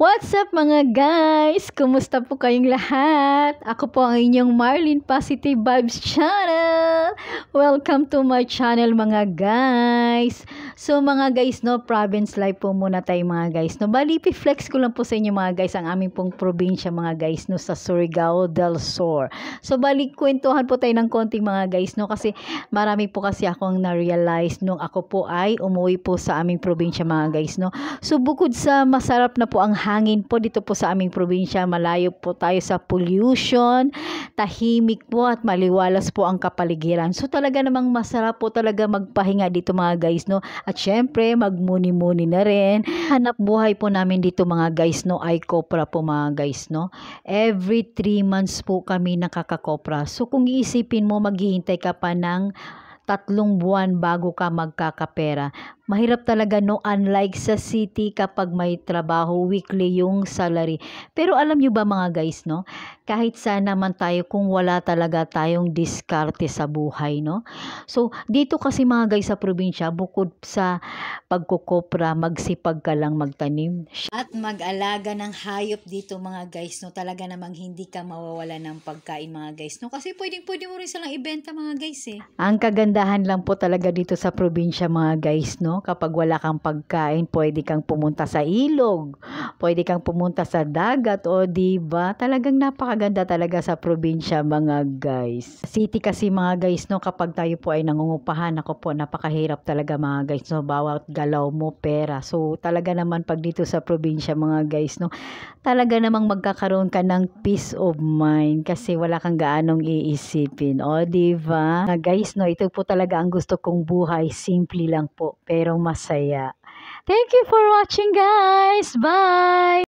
What's up mga guys? Kumusta po kayong lahat? Ako po ang inyong Marlin Positive Vibes Channel. Welcome to my channel mga guys. So mga guys, no, province life po muna tayo mga guys. No, bali flex ko lang po sa inyo mga guys ang aming pong probinsya mga guys no sa Surigao del Sur. So bali kwentuhan po tayo ng konti mga guys no kasi marami po kasi akong na-realize nung ako po ay umuwi po sa aming probinsya mga guys no. So bukod sa masarap na po ang hangin po dito po sa aming probinsya, malayo po tayo sa pollution, tahimik po at maliwalas po ang kapaligiran. So talaga namang masarap po talaga magpahinga dito mga guys no. At syempre, magmuni-muni na rin. Hanap buhay po namin dito mga guys, no? Ay kopra po mga guys, no? Every 3 months po kami nakakakopra. So kung iisipin mo, maghihintay ka pa ng tatlong buwan bago ka magkakapera mahirap talaga no unlike sa city kapag may trabaho weekly yung salary pero alam niyo ba mga guys no kahit saan naman tayo kung wala talaga tayong diskarte sa buhay no so dito kasi mga guys sa probinsya bukod sa pagkukopra magsipag ka lang magtanim at mag-alaga ng hayop dito mga guys no talaga namang hindi ka mawawala ng pagkain mga guys no kasi pwedeng pwede mo rin silang ibenta mga guys eh ang kagandahan lang po talaga dito sa probinsya mga guys no no? Kapag wala kang pagkain, pwede kang pumunta sa ilog, pwede kang pumunta sa dagat, o di ba? Talagang napakaganda talaga sa probinsya, mga guys. City kasi mga guys, no, kapag tayo po ay nangungupahan, ako po napakahirap talaga mga guys, no, bawat galaw mo pera. So, talaga naman pag dito sa probinsya, mga guys, no, talaga namang magkakaroon ka ng peace of mind kasi wala kang gaanong iisipin. O, di ba? Guys, no, ito po talaga ang gusto kong buhay, simple lang po. Pero mayroong masaya. Thank you for watching guys. Bye!